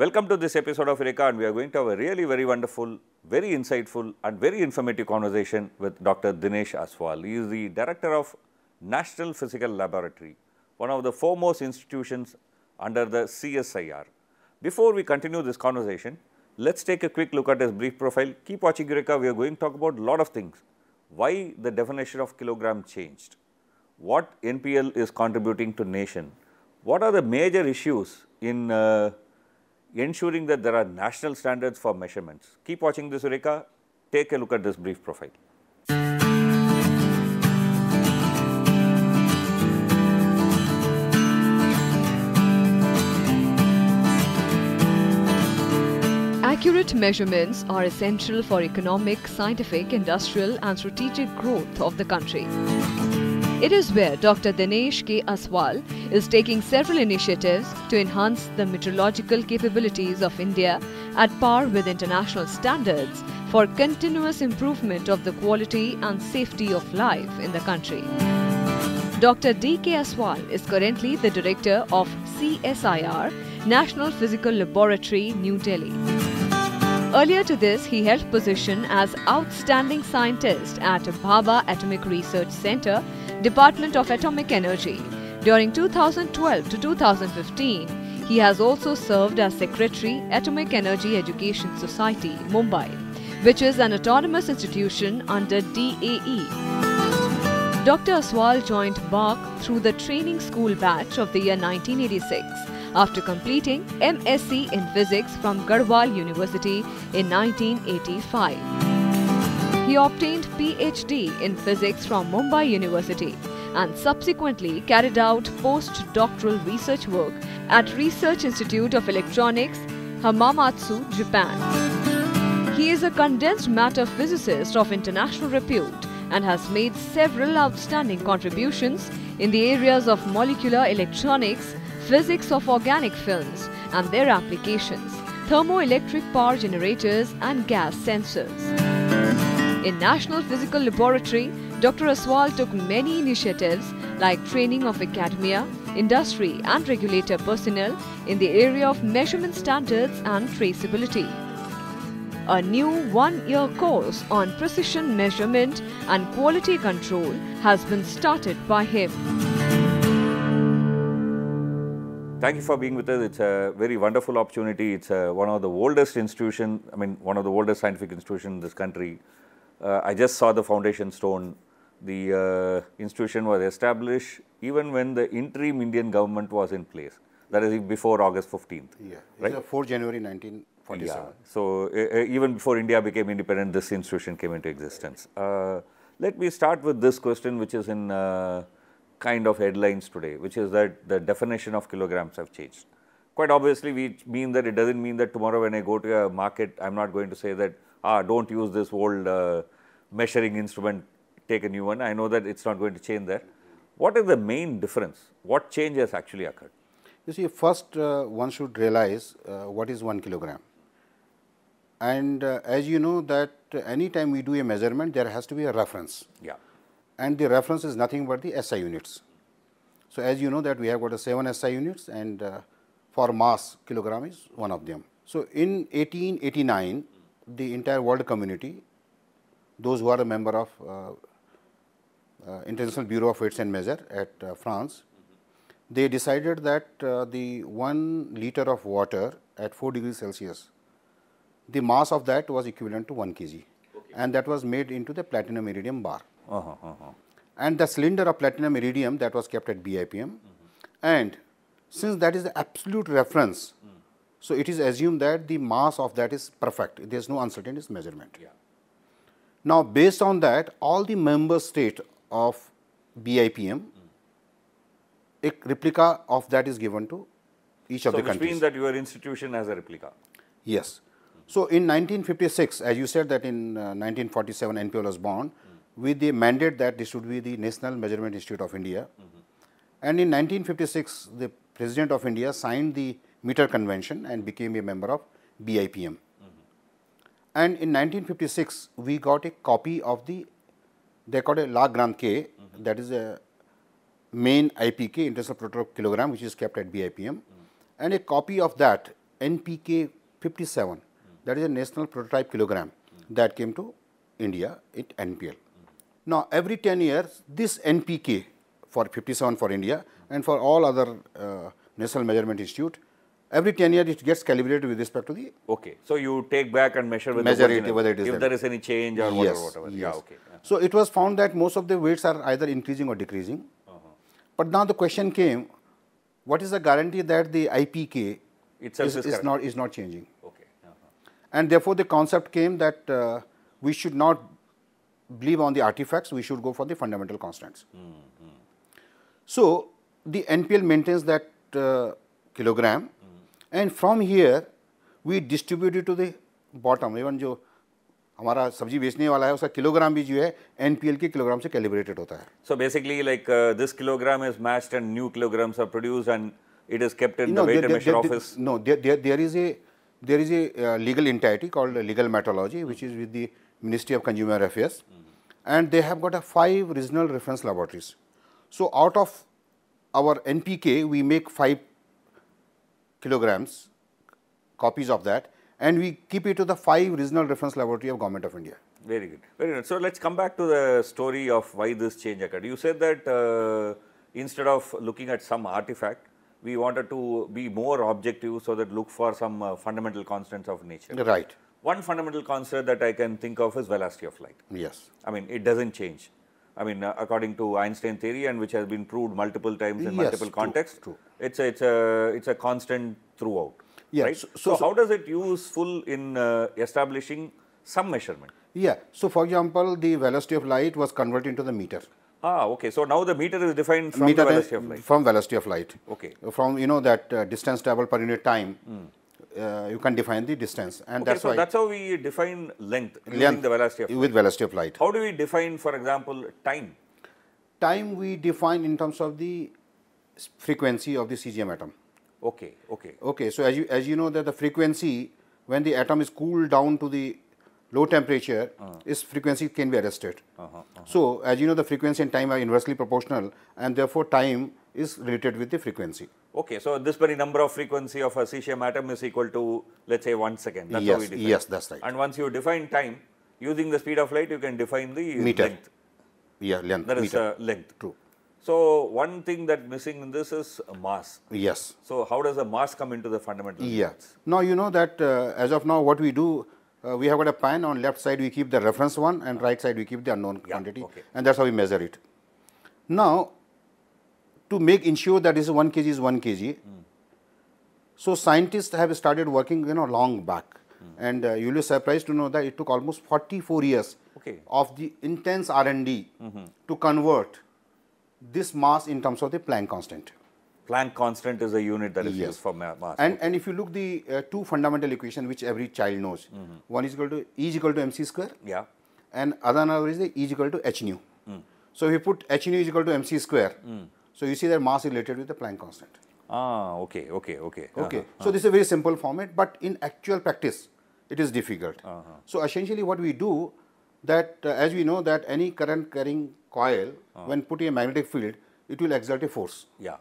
Welcome to this episode of Rekha, and we are going to have a really very wonderful, very insightful and very informative conversation with Dr. Dinesh Aswal. He is the director of National Physical Laboratory, one of the foremost institutions under the CSIR. Before we continue this conversation, let's take a quick look at his brief profile. Keep watching Eureka, we are going to talk about a lot of things. Why the definition of kilogram changed, what NPL is contributing to nation, what are the major issues in uh, ensuring that there are national standards for measurements. Keep watching this, Eureka. Take a look at this brief profile. Accurate measurements are essential for economic, scientific, industrial and strategic growth of the country. It is where Dr. Dinesh K. Aswal is taking several initiatives to enhance the meteorological capabilities of India at par with international standards for continuous improvement of the quality and safety of life in the country. Dr. D.K. Aswal is currently the director of CSIR, National Physical Laboratory, New Delhi. Earlier to this, he held position as Outstanding Scientist at Bhabha Atomic Research Center Department of Atomic Energy. During 2012 to 2015, he has also served as Secretary, Atomic Energy Education Society, Mumbai, which is an autonomous institution under DAE. Dr. Aswal joined Bach through the training school batch of the year 1986 after completing MSc in Physics from Garhwal University in 1985. He obtained PhD in physics from Mumbai University and subsequently carried out postdoctoral research work at Research Institute of Electronics, Hamamatsu, Japan. He is a condensed matter physicist of international repute and has made several outstanding contributions in the areas of molecular electronics, physics of organic films and their applications, thermoelectric power generators and gas sensors. In National Physical Laboratory, Dr. Aswal took many initiatives like training of academia, industry and regulator personnel in the area of measurement standards and traceability. A new one-year course on precision measurement and quality control has been started by him. Thank you for being with us. It's a very wonderful opportunity. It's a, uh, one of the oldest institution, I mean, one of the oldest scientific institutions in this country. Uh, I just saw the foundation stone. The uh, institution was established even when the interim Indian government was in place. That is before August 15th. Yeah, right? 4 January 1947. Yeah. So uh, uh, even before India became independent, this institution came into existence. Uh, let me start with this question, which is in uh, kind of headlines today, which is that the definition of kilograms have changed. Quite obviously, we mean that it doesn't mean that tomorrow when I go to a market, I'm not going to say that ah, don't use this old uh, measuring instrument, take a new one. I know that it's not going to change there. What is the main difference? What change has actually occurred? You see, first uh, one should realize uh, what is 1 kilogram. And uh, as you know that any time we do a measurement, there has to be a reference. Yeah. And the reference is nothing but the SI units. So, as you know that we have got a 7 SI units and uh, for mass kilogram is one of them. So, in 1889 the entire world community, those who are a member of uh, uh, International Bureau of Weights and Measure at uh, France, they decided that uh, the 1 liter of water at 4 degrees Celsius, the mass of that was equivalent to 1 kg okay. and that was made into the platinum iridium bar. -huh, -huh. And the cylinder of platinum iridium that was kept at BIPM mm-hmm. and since that is the absolute reference mm. So, it is assumed that the mass of that is perfect, there is no uncertainty in measurement. Yeah. Now, based on that all the member state of BIPM, mm. a replica of that is given to each so of the countries. So, which means that your institution has a replica. Yes. Mm. So, in 1956 as you said that in uh, 1947 NPL was born mm. with the mandate that this should be the National Measurement Institute of India -hmm. and in 1956 the President of India signed the meter convention and became a member of BIPM. And in 1956, we got a copy of the, they called a La Grande K, mm -hmm. that is a main IPK, international proton kilogram, which is kept at BIPM, and a copy of that NPK 57, that is a national prototype kilogram that came to India at NPL. Now, every 10 years, this NPK for 57 for India and for all other uh, national measurement institute Every 10 year it gets calibrated with respect to the. Okay. So you take back and measure with measure the it, whether it is. If there is any change or yes, whatever. whatever. Yes. Yeah, okay. So it was found that most of the weights are either increasing or decreasing. Uh -huh. But now the question came what is the guarantee that the IPK Itself is, is, is not, is not changing? Okay. Uh -huh. And therefore the concept came that uh, we should not believe on the artifacts, we should go for the fundamental constants. Mm -hmm. So the NPL maintains that uh, kilogram and from here we distribute it to the bottom even जो हमारा सब्जी बेचने वाला है उसका kilogram भी जो है एनपीएल के किलोग्राम से कैलिब्रेटेड होता है so basically like this kilogram is matched, and new kilograms are produced, and it is kept in no, the weight measure office there, no there, there there is a there is a uh, legal entity called legal metrology, which is with the ministry of consumer affairs mm -hmm. and they have got a five regional reference laboratories so out of our npk we make five kilograms copies of that and we keep it to the five regional reference laboratory of government of India. Very good. Very good. So, let us come back to the story of why this change occurred. You said that uh, instead of looking at some artifact, we wanted to be more objective so that look for some uh, fundamental constants of nature. Right. One fundamental constant that I can think of is velocity of light. Yes. I mean, it does not change. I mean, uh, according to Einstein theory, and which has been proved multiple times in yes, multiple contexts, true. it's a, it's a it's a constant throughout. Yes. right. So, so, so how does it useful in uh, establishing some measurement? Yeah. So, for example, the velocity of light was converted into the meter. Ah, okay. So now the meter is defined from meter velocity of light. From velocity of light. Okay. From you know that uh, distance traveled per unit time. Mm uh, you can define the distance and okay, that's so why that's how we define length, length the velocity of with light. velocity of light how do we define for example time time we define in terms of the frequency of the cgm atom okay okay okay so as you as you know that the frequency when the atom is cooled down to the low temperature uh -huh. its frequency can be arrested uh -huh, -huh. so as you know the frequency and time are inversely proportional and therefore time is related with the frequency. Okay, so this very number of frequency of a cesium atom is equal to let's say one second. That's yes, yes, that's right. And once you define time, using the speed of light, you can define the meter. length. Yeah, length. That is meter. is uh, length. True. So one thing that missing in this is mass. Yes. So how does the mass come into the fundamental? Yeah. Now you know that uh, as of now, what we do uh, we have got a pan on left side we keep the reference one and right side we keep the unknown yeah, quantity okay. and that is how we measure it. Now, to make ensure that this 1 kg is 1 kg. Mm. So scientists have started working you know long back. Mm. And uh, you'll be surprised to know that it took almost 44 years okay. of the intense R&D mm -hmm. to convert this mass in terms of the Planck constant. Planck constant is a unit that is yes. used for mass. And, okay. and if you look the uh, two fundamental equations which every child knows, -hmm. one is equal to E is equal to mc square yeah. and other another is the E is equal to h nu. Hmm. So, if you put h nu is equal to mc square, hmm. So you see that mass is related with the Planck constant. Ah, okay, okay, okay. Okay. Uh -huh. So uh-huh. this is a very simple format, but in actual practice, it is difficult. Uh -huh. So essentially, what we do that, uh, as we know that any current carrying coil, -huh. when put in a magnetic field, it will exert a force. Yeah.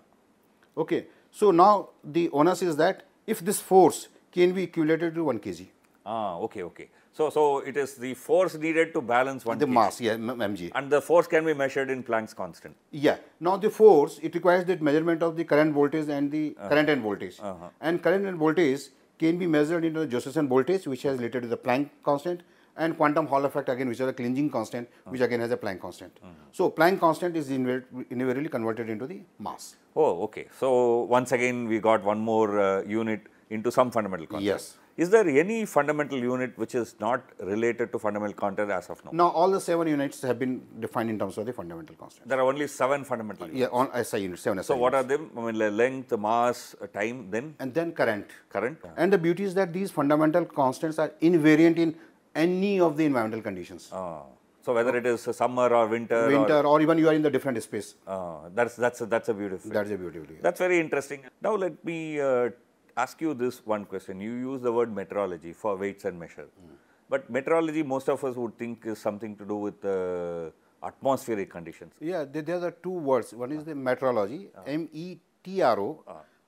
Okay. So now the onus is that if this force can be equated to 1 kg. Ah, okay, okay. So, so it is the force needed to balance one The mass, yeah, mg. And the force can be measured in Planck's constant. Yeah. Now, the force, it requires that measurement of the current voltage and the uh -huh. current and voltage. Uh -huh. And current and voltage can be measured into the Josephson voltage, which has related to the Planck constant, and quantum Hall effect again, which is a cleansing constant, uh -huh. which uh-huh. again has a Planck constant. Uh-huh. So, Planck constant is invariably converted into the mass. Oh, okay. So, once again, we got one more uh, unit into some fundamental constant. Yes. Is there any fundamental unit which is not related to fundamental constant as of now? No, all the seven units have been defined in terms of the fundamental constants. There are only seven fundamental units. Yeah, all SI units, seven SI So, units. what are them? I mean, length, mass, time, then? And then current. Current. Yeah. And the beauty is that these fundamental constants are invariant in any of the environmental conditions. Ah. So whether it is summer or winter, winter or, or, even you are in the different space. Uh, that's that's a, that's a beautiful. That's a beautiful. Yeah. That's very interesting. Now let me uh, ask you this one question. You use the word metrology for weights and measures. Mm. But metrology, most of us would think is something to do with uh, atmospheric conditions. Yeah, there, there are two words. One is uh. the metrology, uh. M-E-T-R-O.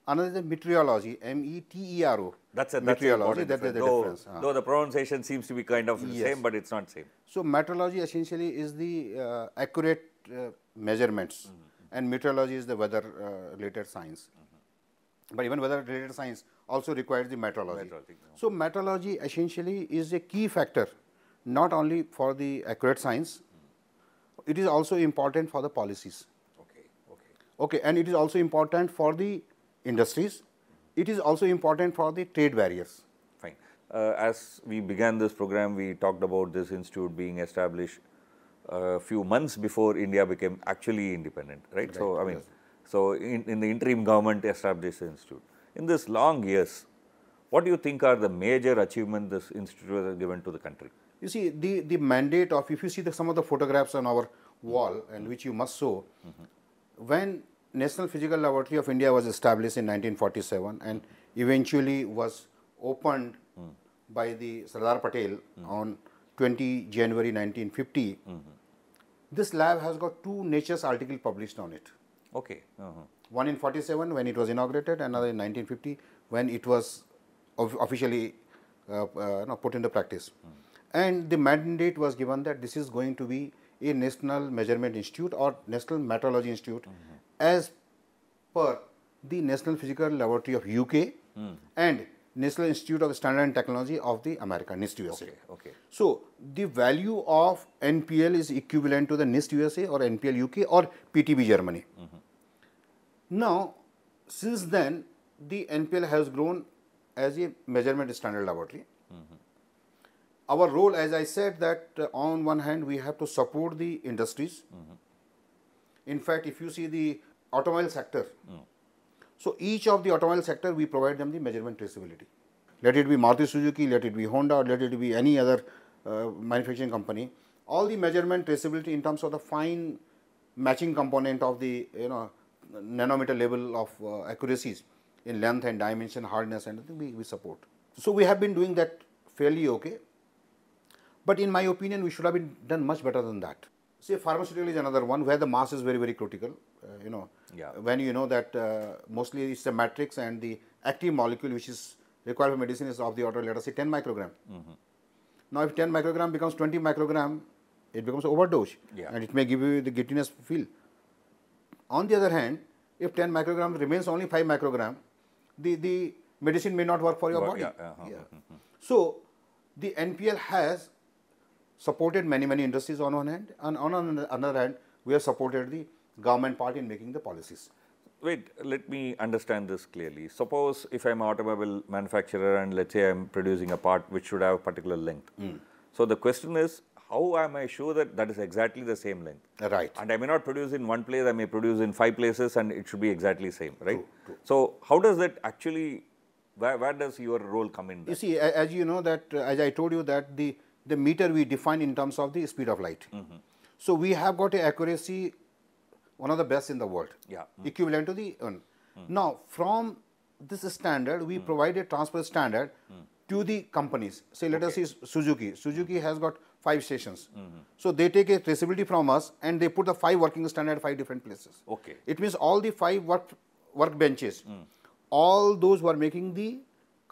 Another is the meteorology, M-E-T-E-R-O. That's a that's meteorology. that's the though, difference. Uh. Though the pronunciation seems to be kind of yes. the same, but it's not same. So metrology essentially is the uh, accurate uh, measurements, mm and meteorology is the weather-related science. Mm but even weather related science also requires the metrology. So, metrology essentially is a key factor not only for the accurate science, it is also important for the policies. Okay, okay. okay, and it is also important for the industries, it is also important for the trade barriers. Fine. Uh, as we began this program, we talked about this institute being established a uh, few months before India became actually independent, right? right. So, I mean, yes. So, in, in the interim government established the institute. In this long years, what do you think are the major achievements this institute has given to the country? You see, the, the mandate of, if you see the, some of the photographs on our wall and which you must show, mm -hmm. when National Physical Laboratory of India was established in 1947 and eventually was opened mm. by the Sardar Patel mm. on 20 January 1950. Mm -hmm. This lab has got two Nature's article published on it. Okay. Uh -huh. One in 47 when it was inaugurated, another in 1950 when it was officially uh, uh, put into practice. Hmm. And the mandate was given that this is going to be a National Measurement Institute or National Metrology Institute mm-hmm. as per the National Physical Laboratory of UK hmm. and National Institute of Standard and Technology of the America, NIST USA. Okay, okay. So, the value of NPL is equivalent to the NIST USA or NPL UK or PTB Germany. Mm -hmm. Now, since then, the NPL has grown as a measurement standard laboratory. Mm -hmm. Our role, as I said, that uh, on one hand, we have to support the industries. Mm -hmm. In fact, if you see the automobile sector, mm. So each of the automobile sector, we provide them the measurement traceability. Let it be Maruti Suzuki, let it be Honda, or let it be any other uh, manufacturing company. All the measurement traceability in terms of the fine matching component of the you know nanometer level of uh, accuracies in length and dimension, hardness and we, we support. So we have been doing that fairly okay. But in my opinion, we should have been done much better than that. See, pharmaceutical is another one where the mass is very, very critical. Uh, you know, yeah. When you know that uh, mostly it's a matrix and the active molecule which is required for medicine is of the order, let us say 10 microgram. Mm -hmm. Now, if 10 microgram becomes 20 microgram, it becomes overdose yeah. and it may give you the giddiness feel. On the other hand, if 10 microgram remains only 5 microgram, the, the medicine may not work for your body. Yeah, uh -huh. yeah. Uh-huh, uh-huh. So, the NPL has supported many, many industries on one hand and on another hand, we have supported the government part in making the policies. Wait, let me understand this clearly. Suppose if I'm an automobile manufacturer and let's say I'm producing a part which should have a particular length. Mm. So the question is, how am I sure that that is exactly the same length? Right. And I may not produce in one place, I may produce in five places and it should be exactly same, right? True, true. So how does that actually, where, where does your role come in? You see, as you know that, uh, as I told you that the, the meter we define in terms of the speed of light. Mm -hmm. So we have got a accuracy one of the best in the world. Yeah. Hmm. Equivalent to the UN. Hmm. Now, from this standard, we hmm. provide a transfer standard to the companies. Say, let okay. us see Suzuki. Suzuki has got five stations. Mm -hmm. So they take a traceability from us and they put the five working standard five different places. Okay. It means all the five work benches, mm. all those who are making the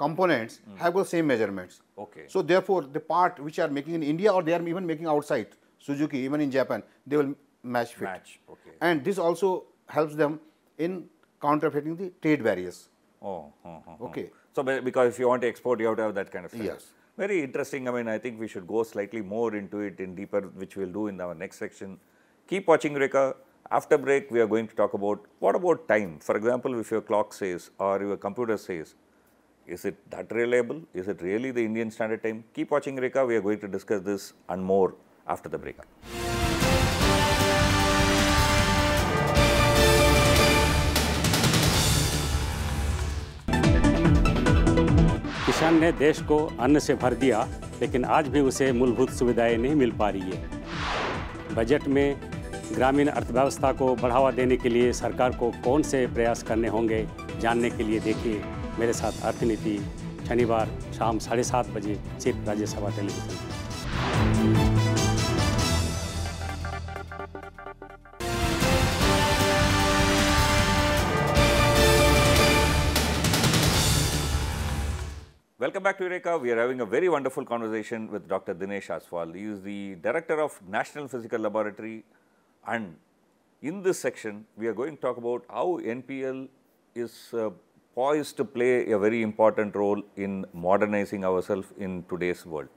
components mm. have the same measurements. Okay. So therefore, the part which are making in India or they are even making outside Suzuki, even in Japan, they will match fit. Match, okay. And this also helps them in counterfeiting the trade barriers. Oh, oh, oh, oh. okay. So, because if you want to export, you have to have that kind of status. Yes. Very interesting. I mean, I think we should go slightly more into it in deeper, which we'll do in our next section. Keep watching Rika. After break, we are going to talk about what about time? For example, if your clock says or your computer says, is it that reliable? Is it really the Indian Standard Time? Keep watching Rika. We are going to discuss this and more after the break. किसान ने देश को अन्न से भर दिया लेकिन आज भी उसे मूलभूत सुविधाएं नहीं मिल पा रही है बजट में ग्रामीण अर्थव्यवस्था को बढ़ावा देने के लिए सरकार को कौन से प्रयास करने होंगे जानने के लिए देखिए मेरे साथ अर्थनीति शनिवार शाम साढ़े सात बजे सिर्फ Rajya Sabha television Welcome back to Eureka. We are having a very wonderful conversation with Dr. Dinesh Aswal. He is the Director of National Physical Laboratory and in this section, we are going to talk about how NPL is uh, poised to play a very important role in modernizing ourselves in today's world.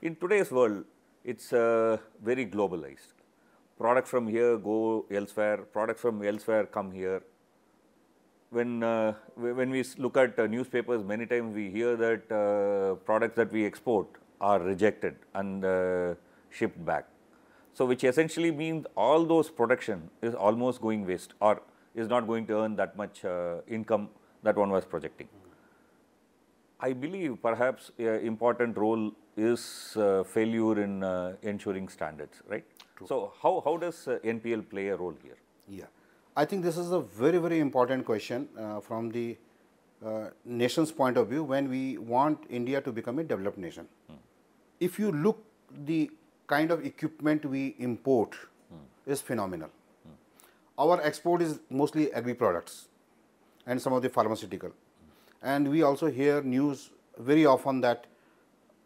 In today's world, it's uh, very globalized. Products from here go elsewhere, products from elsewhere come here when, uh, when we look at uh, newspapers, many times we hear that uh, products that we export are rejected and uh, shipped back. So, which essentially means all those production is almost going waste or is not going to earn that much uh, income that one was projecting. I believe perhaps a uh, important role is failure in ensuring standards, right? True. So, how, how does NPL play a role here? Yeah. I think this is a very, very important question uh, from the uh, nation's point of view when we want India to become a developed nation. Mm. If you look, the kind of equipment we import mm. is phenomenal. Mm. Our export is mostly agri products and some of the pharmaceutical. And we also hear news very often that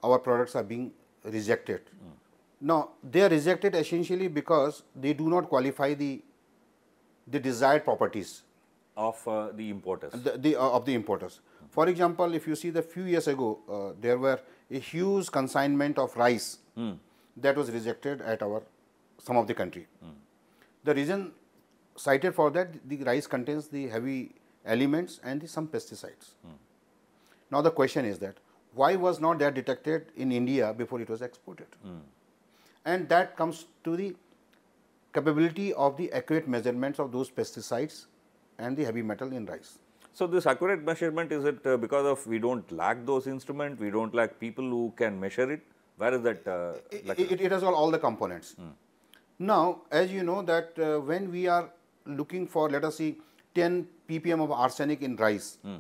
our products are being rejected. Hmm. Now, they are rejected essentially because they do not qualify the the desired properties of uh, the importers. The, the uh, of the importers. For example, if you see the few years ago, uh, there were a huge consignment of rice hmm. that was rejected at our some of the country. Hmm. The reason cited for that, the rice contains the heavy elements and the, some pesticides. Hmm. Now the question is that why was not that detected in India before it was exported? And that comes to the capability of the accurate measurements of those pesticides and the heavy metal in rice. So, this accurate measurement is it uh, because of we do not lack those instruments, we do not lack people who can measure it, where is that? Uh, it, it, it, has all, all the components. Hmm. Now, as you know that uh, when we are looking for let us see 10 ppm of arsenic in rice, hmm.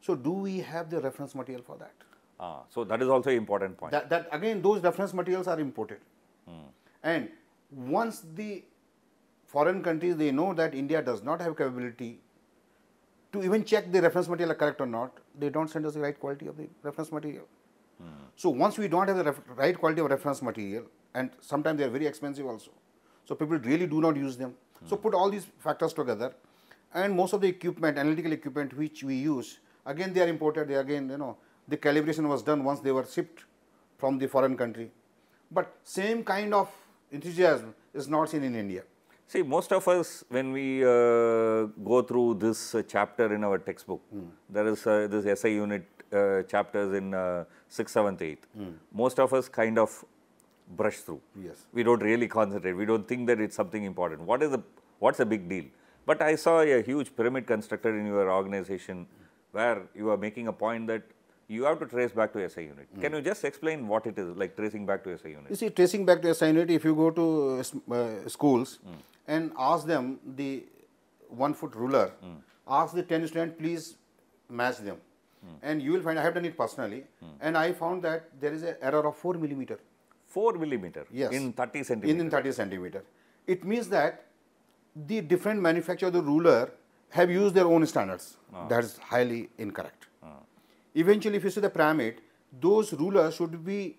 so do we have the reference material for that? Ah, so, that is also important point. That, that again those reference materials are imported hmm. and once the foreign countries they know that India does not have capability to even check the reference material are correct or not, they don't send us the right quality of the reference material. Mm. So once we don't have the right quality of reference material, and sometimes they are very expensive also. So people really do not use them. Mm. So put all these factors together, and most of the equipment, analytical equipment which we use, again they are imported. They again, you know, the calibration was done once they were shipped from the foreign country. But same kind of enthusiasm is not seen in India. See, most of us, when we uh, go through this uh, chapter in our textbook, mm. there is uh, this essay unit uh, chapters in 6th, 7th, 8th. Mm. Most of us kind of brush through. Yes. We don't really concentrate. We don't think that it's something important. What is the, what's the big deal? But I saw a huge pyramid constructed in your organization mm. where you are making a point that you have to trace back to SI unit. Mm. Can you just explain what it is like tracing back to SI unit? You see, tracing back to SI unit, if you go to uh, uh schools mm. and ask them the one foot ruler, mm. ask the 10 students, please match them. Hmm. And you will find, I have done it personally, hmm. and I found that there is an error of 4 millimeter. 4 millimeter? Yes. In 30 centimeter? In, 30 centimeter. It means that the different manufacturer, the ruler, have used their own standards. Ah. That is highly incorrect. Eventually, if you see the pyramid, those rulers should be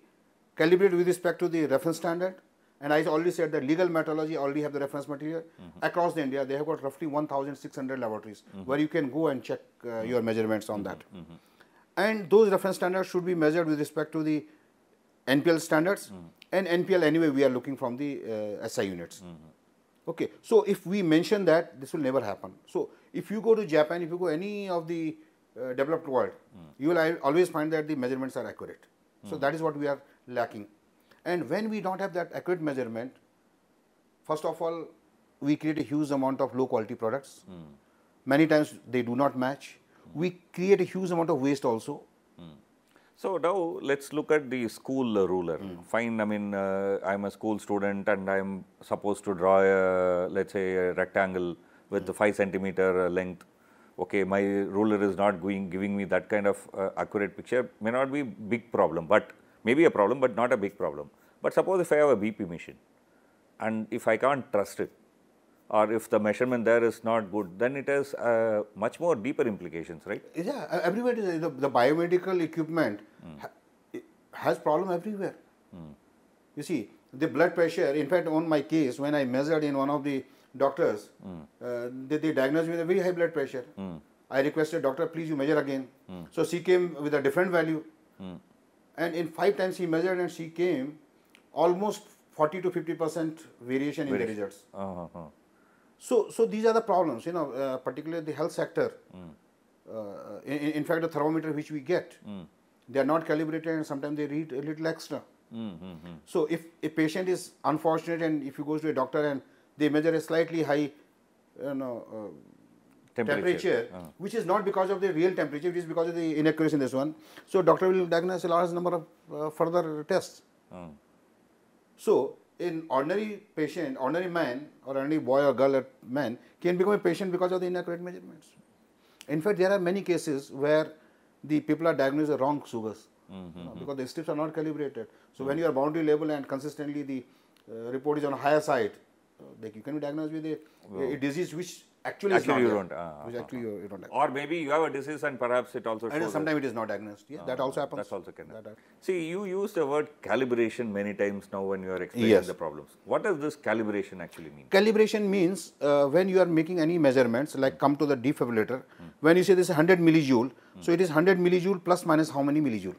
calibrated with respect to the reference standard. And I already said that legal methodology already have the reference material. Mm -hmm. Across the India, they have got roughly 1,600 laboratories mm -hmm. where you can go and check uh, mm-hmm. your measurements on that. Mm-hmm. Mm-hmm. And those reference standards should be measured with respect to the NPL standards and NPL anyway we are looking from the uh, SI units. Okay, so if we mention that, this will never happen. So if you go to Japan, if you go any of the uh, developed world, mm. you will always find that the measurements are accurate. Mm. So hmm. that is what we are lacking. And when we don't have that accurate measurement, first of all, we create a huge amount of low quality products. Mm. Many times they do not match. Hmm. We create a huge amount of waste also. Hmm. So now let's look at the school ruler. Mm. Fine, I mean, uh, I'm a school student and I'm supposed to draw, a, let's say, a rectangle with mm. 5 centimeter length okay, my ruler is not going, giving me that kind of uh, accurate picture may not be big problem, but maybe a problem, but not a big problem. But suppose if I have a BP machine and if I can't trust it or if the measurement there is not good, then it has uh, much more deeper implications, right? Yeah, everywhere the, the biomedical equipment mm. ha, has problem everywhere. Mm. You see, the blood pressure, in fact, on my case, when I measured in one of the doctors, mm. they, they diagnosed me with a very high blood pressure. Mm. I requested, doctor, please you measure again. Hmm. So she came with a different value. Hmm. And in five times she measured and she came almost 40 to 50 percent variation in the results. Uh -huh. So, so these are the problems, you know, uh, particularly the health sector. Mm. Uh, in, in, fact, the thermometer which we get, mm. they are not calibrated and sometimes they read a little extra. Mm -hmm. So, if a patient is unfortunate and if he goes to a doctor and they measure a slightly high you know, uh, temperature, temperature uh -huh. which is not because of the real temperature, it is because of the inaccuracy in this one. So, doctor will diagnose a large number of uh, further tests. -huh. So, in ordinary patient, ordinary man or any boy or girl or uh, man can become a patient because of the inaccurate measurements. In fact, there are many cases where the people are diagnosed with wrong sugars mm -hmm. you mm-hmm, know, mm-hmm. because the strips are not calibrated. So, mm -hmm. when boundary level and consistently the uh, report is on higher side, uh, like you can be diagnosed with a, a, disease which actually, actually you don't, uh, which uh, actually you, uh. you, don't diagnose. Or maybe you have a disease and perhaps it also And sometimes it is not diagnosed. Yeah, that also happens. That's also can happen. See, you use the word calibration many times now when you are explaining yes. the problems. What does this calibration actually mean? Calibration means when you are making any measurements, like come to the defibrillator, hmm. when you say this 100 millijoule, hmm. so it is 100 millijoule plus minus how many millijoule?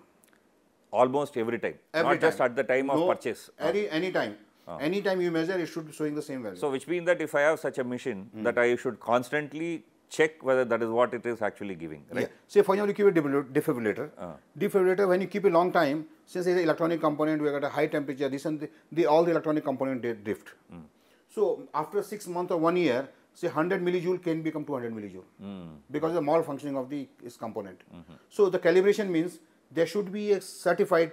almost every time every not time. just at the time of no, purchase any any time any ah. Anytime you measure, it should be showing the same value. So, which means that if I have such a machine, mm. that I should constantly check whether that is what it is actually giving, right? Yeah. Say for example, you keep a defibrillator. Uh. Defibrillator, when you keep a long time, since it's an electronic component, we got a high temperature, this and the, the all the electronic component drift. Mm. So, after 6 months or 1 year, say 100 millijoule can become 200 millijoule mm. because of the malfunctioning of the is component. Mm -hmm. So, the calibration means there should be a certified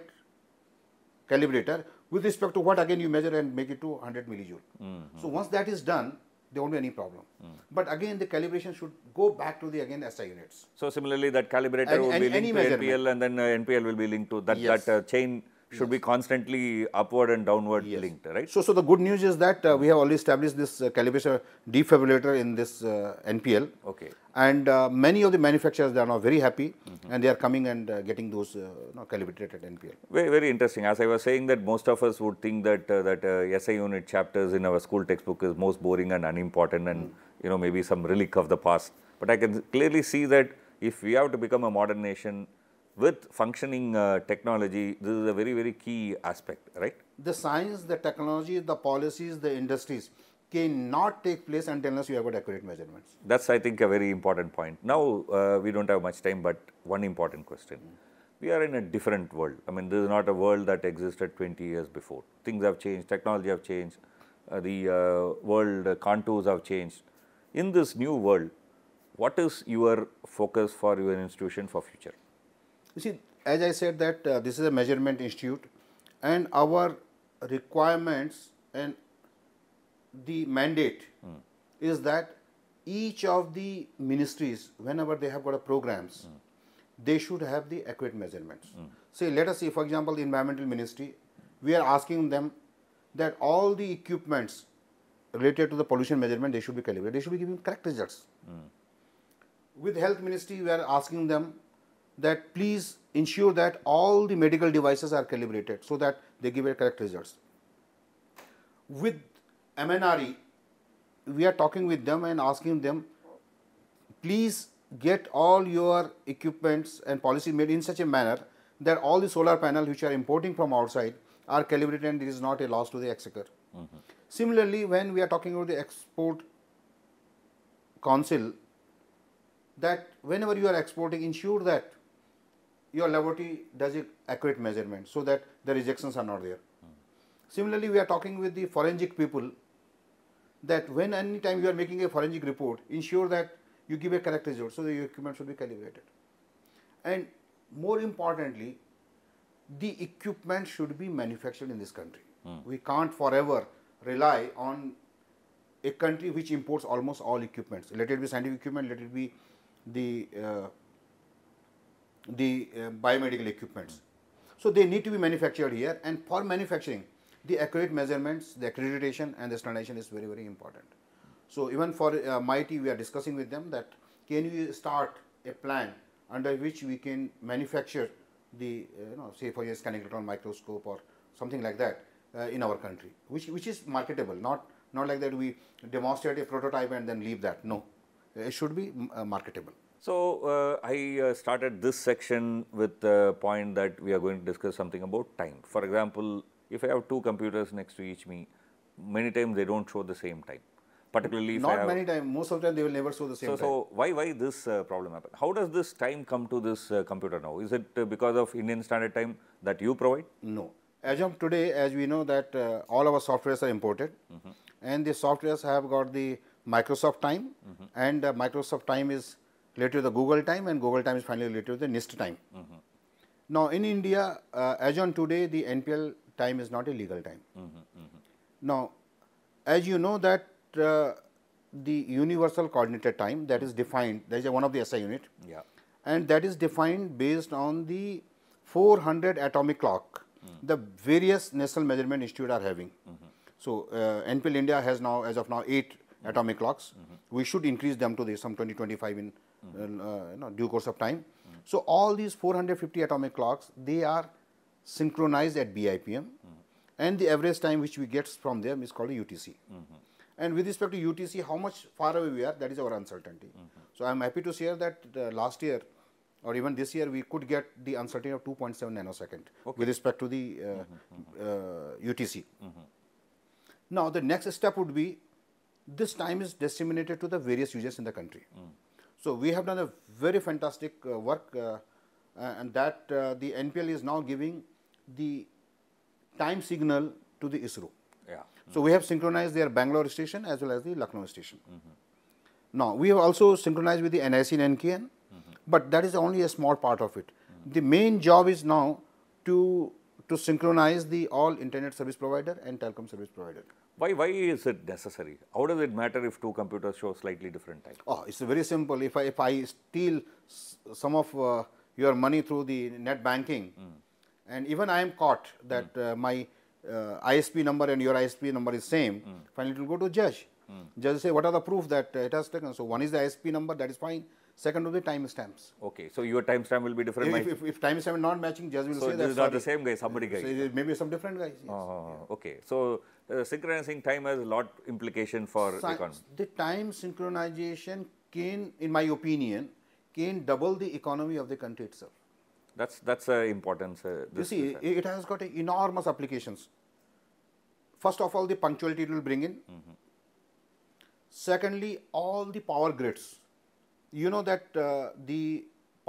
calibrator with respect to what again you measure and make it to 100 millijoule. Mm-hmm. So once that is done, there won't be any problem. Mm. But again, the calibration should go back to the again SI units. So similarly, that calibrator and, will and be linked to NPL, and then uh, NPL will be linked to that. Yes. That uh, chain should yes. be constantly upward and downward yes. linked, right? So, so the good news is that uh, we have already established this uh, calibration defibrillator in this uh, NPL. Okay and uh, many of the manufacturers they are now very happy mm -hmm. and they are coming and uh, getting those uh, you know, calibrated at NPL. Very, very interesting. As I was saying that most of us would think that uh, that uh, SI unit chapters in our school textbook is most boring and unimportant and mm. you know maybe some relic of the past. But I can clearly see that if we have to become a modern nation with functioning uh, technology, this is a very, very key aspect, right? The science, the technology, the policies, the industries, cannot take place until unless you have got accurate measurements. That's, I think, a very important point. Now, uh, we don't have much time, but one important question. We are in a different world. I mean, this is not a world that existed 20 years before. Things have changed, technology have changed, uh, the uh, world uh, contours have changed. In this new world, what is your focus for your institution for future? You see, as I said that uh, this is a measurement institute and our requirements and the mandate mm. is that each of the ministries, whenever they have got programs, mm. they should have the accurate measurements. Mm. Say, let us say, for example, the environmental ministry, we are asking them that all the equipments related to the pollution measurement, they should be calibrated. They should be giving correct results. With health ministry, we are asking them that please ensure that all the medical devices are calibrated so that they give a correct results. With MNRE, we are talking with them and asking them, please get all your equipments and policy made in such a manner that all the solar panels which are importing from outside are calibrated and it is not a loss to the exchequer. Mm -hmm. Similarly, when we are talking about the export council, that whenever you are exporting, ensure that your laboratory does a accurate measurement so that the rejections are not there. Mm -hmm. Similarly, we are talking with the forensic people that when any time you are making a forensic report, ensure that you give a correct result. So the equipment should be calibrated. And more importantly, the equipment should be manufactured in this country. Mm. We can't forever rely on a country which imports almost all equipments. Let it be scientific equipment, let it be the uh, the uh, biomedical equipments. Mm. So they need to be manufactured here, and for manufacturing, the accurate measurements, the accreditation and the standardization is very, very important. So, even for uh, MIT, we are discussing with them that can you start a plan under which we can manufacture the, uh, you know, say for a scanning electron microscope or something like that uh, in our country, which, which is marketable, not, not like that we demonstrate a prototype and then leave that. No, it should be uh, marketable. So, uh, I uh, started this section with the point that we are going to discuss something about time. For example, if I have two computers next to each me, many times they don't show the same time. Particularly Not have, many times, most of the time they will never show the same so, time. So, why, why this uh, problem happen? How does this time come to this uh, computer now? Is it uh, because of Indian Standard Time that you provide? No. As of today, as we know that uh, all our softwares are imported mm -hmm. and the softwares have got the Microsoft time mm -hmm. and uh, Microsoft time is related to the Google time and Google time is finally related to the NIST time. Mm -hmm. Now, in India, uh, as on today, the NPL time is not a legal time. Mm-hmm, mm-hmm. Now, as you know that uh, the universal coordinated time that is defined, that is one of the SI unit. Yeah. And that is defined based on the 400 atomic clock, mm the various National Measurement Institute are having. Mm-hmm. So, uh, NPL India has now, as of now, 8 mm-hmm. atomic clocks. Mm-hmm. We should increase them to the, some twenty twenty five in uh, you know, due course of time. Mm. So, all these 450 atomic clocks, they are synchronized at BIPM, and the average time which we get from them is called UTC. And with respect to UTC, how much far away we are, that is our uncertainty. So I am happy to share that uh, last year or even this year we could get the uncertainty of 2.7 nanosecond okay. with respect to the uh, mm -hmm, mm -hmm. Uh, UTC. Mm -hmm. Now the next step would be this time is disseminated to the various users in the country. Mm. So we have done a very fantastic uh, work uh, and that uh, the NPL is now giving the time signal to the ISRO. Yeah. So we have synchronized their Bangalore station as well as the Lucknow station. Mm -hmm. Now we have also synchronized with the NIC and NKN, mm -hmm. but that is only a small part of it. Mm -hmm. The main job is now to to synchronize the all internet service provider and telecom service provider. Why why is it necessary? How does it matter if two computers show slightly different time? Oh, it's very simple. If I if I steal some of uh, your money through the net banking, mm and even I am caught that mm. uh, my uh, ISP number and your ISP number is same, mm. finally it will go to judge. Mm. Judge say what are the proof that uh, it has taken. So one is the ISP number that is fine. Second will be stamps. Okay, so your timestamp will be different. If, if, if timestamp is not matching, judge will so say that. So this is not the same guy, somebody guy. So maybe some different guys. Yes. Oh, yeah. Okay, so uh, synchronizing time has a lot implication for economy. The time synchronization can, in my opinion, can double the economy of the country itself. That's that's uh, important. Uh, you see, effect. it has got enormous applications. First of all, the punctuality it will bring in. Mm -hmm. Secondly, all the power grids. You know that uh, the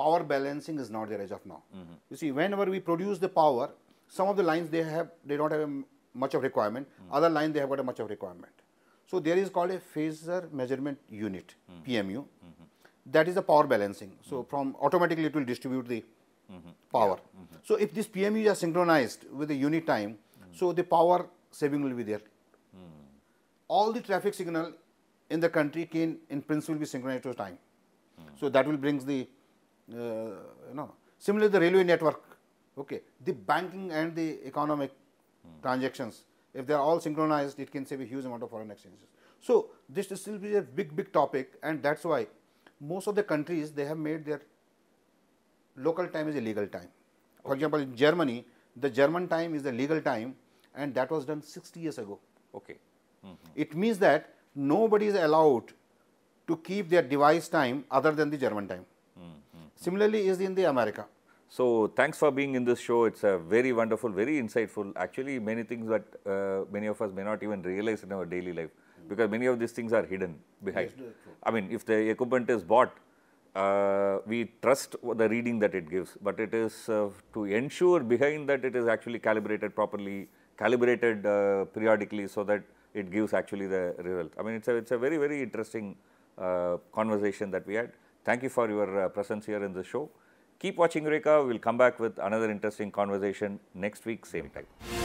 power balancing is not there as of now. Mm -hmm. You see, whenever we produce the power, some of the lines they have they don't have um, much of requirement. Mm -hmm. Other line they have got a much of requirement. So there is called a phasor measurement unit, mm-hmm. PMU. Mm-hmm. That is the power balancing. So mm-hmm. from automatically it will distribute the Mm-hmm. power. Mm-hmm. So if these PMUs are synchronized with the unit time, mm-hmm. so the power saving will be there. All the traffic signal in the country can in principle be synchronized to time. So that will brings the uh, you know similarly the railway network. Okay, the banking and the economic transactions if they are all synchronized, it can save a huge amount of foreign exchanges. So this will be a big, big topic, and that's why most of the countries they have made their local time is a legal time. For example, in Germany, the German time is the legal time and that was done 60 years ago. Okay. Mm -hmm. It means that nobody is allowed to keep their device time other than the German time. Mm -hmm. Similarly is in the America. So, thanks for being in this show. It's a very wonderful, very insightful, actually many things that uh, many of us may not even realize in our daily life mm. because many of these things are hidden behind. Yes, I mean, if the equipment is bought, uh, we trust the reading that it gives, but it is uh, to ensure behind that it is actually calibrated properly, calibrated uh, periodically so that it gives actually the result. I mean, it's a, it's a very, very interesting uh, conversation that we had. Thank you for your uh, presence here in the show. Keep watching Rika. We'll come back with another interesting conversation next week, same time.